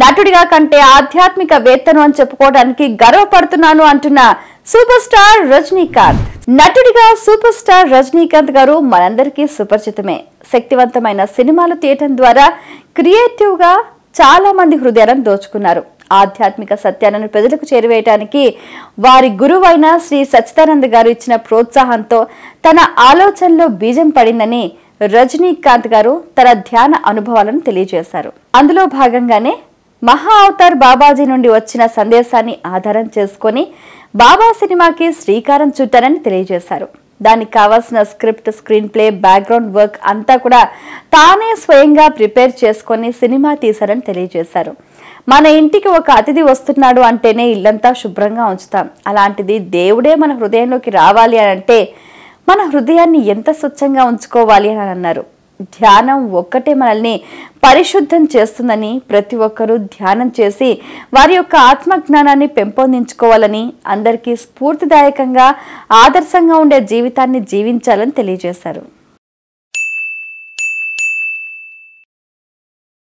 నటుడిగా కంటే ఆధ్యాత్మిక వేత్తను అని చెప్పుకోవడానికి గర్వపడుతున్నాను అంటున్న సూపర్ స్టార్ రజనీకాంత్ నటుడిగా సూపర్ స్టార్ రజనీకాంత్ గారు మనందరికీ సుపరిచితమే శక్తివంతమైన సినిమాలు తీయటం ద్వారా క్రియేటివ్గా చాలా మంది హృదయాలను దోచుకున్నారు ఆధ్యాత్మిక సత్యాలను ప్రజలకు చేరువేయటానికి వారి గురువైన శ్రీ సచ్చిదానంద్ గారు ఇచ్చిన ప్రోత్సాహంతో తన ఆలోచనలో బీజం పడిందని రజనీకాంత్ గారు తన ధ్యాన అనుభవాలను తెలియజేశారు అందులో భాగంగానే మహా అవతార్ బాబాజీ నుండి వచ్చిన సందేశాన్ని ఆధారం చేసుకొని బాబా సినిమాకి శ్రీకారం చుట్టారని తెలియజేశారు దానికి కావాల్సిన script screenplay background work అంతా కూడా తానే స్వయంగా ప్రిపేర్ చేసుకొని సినిమా తీశారని తెలియజేశారు మన ఇంటికి ఒక అతిథి వస్తున్నాడు అంటేనే ఇల్లంతా శుభ్రంగా ఉంచుతాం అలాంటిది దేవుడే మన హృదయంలోకి రావాలి అని అంటే మన హృదయాన్ని ఎంత స్వచ్ఛంగా ఉంచుకోవాలి అని అన్నారు ధ్యానం ఒక్కటే మనల్ని పరిశుద్ధం చేస్తుందని ప్రతి ఒక్కరూ ధ్యానం చేసి వారి యొక్క ఆత్మజ్ఞానాన్ని పెంపొందించుకోవాలని అందరికీ స్ఫూర్తిదాయకంగా ఆదర్శంగా ఉండే జీవితాన్ని జీవించాలని తెలియజేశారు